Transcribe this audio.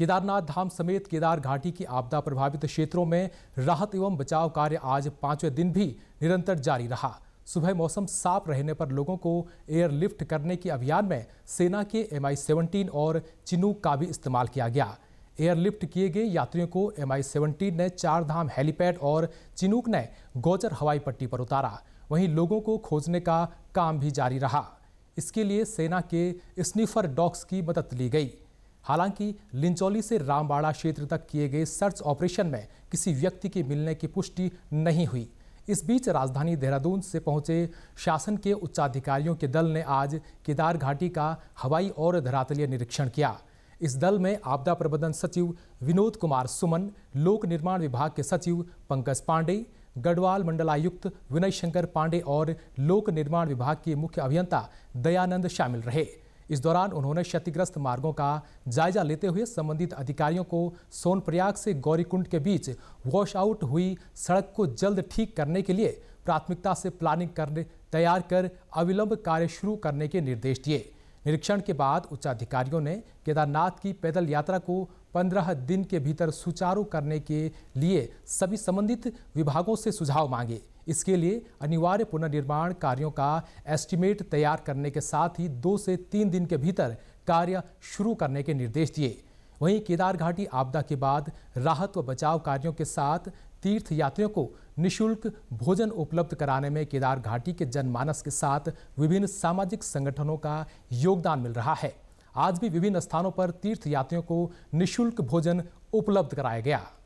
केदारनाथ धाम समेत केदार घाटी की आपदा प्रभावित क्षेत्रों में राहत एवं बचाव कार्य आज पांचवें दिन भी निरंतर जारी रहा सुबह मौसम साफ रहने पर लोगों को एयरलिफ्ट करने के अभियान में सेना के एम आई सेवनटीन और चिनूक का भी इस्तेमाल किया गया एयरलिफ्ट किए गए यात्रियों को एम आई सेवनटीन ने चारधाम हेलीपैड और चिनूक ने गोचर हवाई पट्टी पर उतारा वहीं लोगों को खोजने का काम भी जारी रहा इसके लिए सेना के स्निफर डॉग्स की मदद ली गई हालांकि लिंचौली से रामबाड़ा क्षेत्र तक किए गए सर्च ऑपरेशन में किसी व्यक्ति के मिलने की पुष्टि नहीं हुई इस बीच राजधानी देहरादून से पहुंचे शासन के उच्चाधिकारियों के दल ने आज केदार घाटी का हवाई और धरातलीय निरीक्षण किया इस दल में आपदा प्रबंधन सचिव विनोद कुमार सुमन लोक निर्माण विभाग के सचिव पंकज पांडे गढ़वाल मंडलायुक्त विनय शंकर पांडे और लोक निर्माण विभाग के मुख्य अभियंता दयानंद शामिल रहे इस दौरान उन्होंने क्षतिग्रस्त मार्गों का जायजा लेते हुए संबंधित अधिकारियों को सोनप्रयाग से गौरीकुंड के बीच वॉश आउट हुई सड़क को जल्द ठीक करने के लिए प्राथमिकता से प्लानिंग करने तैयार कर अविलंब कार्य शुरू करने के निर्देश दिए निरीक्षण के बाद उच्चाधिकारियों ने केदारनाथ की पैदल यात्रा को पंद्रह दिन के भीतर सुचारू करने के लिए सभी संबंधित विभागों से सुझाव मांगे इसके लिए अनिवार्य पुनर्निर्माण कार्यों का एस्टिमेट तैयार करने के साथ ही दो से तीन दिन के भीतर कार्य शुरू करने के निर्देश दिए वहीं केदार घाटी आपदा के बाद राहत व बचाव कार्यों के साथ तीर्थ यात्रियों को निशुल्क भोजन उपलब्ध कराने में केदार घाटी के जनमानस के साथ विभिन्न सामाजिक संगठनों का योगदान मिल रहा है आज भी विभिन्न स्थानों पर तीर्थ यात्रियों को निशुल्क भोजन उपलब्ध कराया गया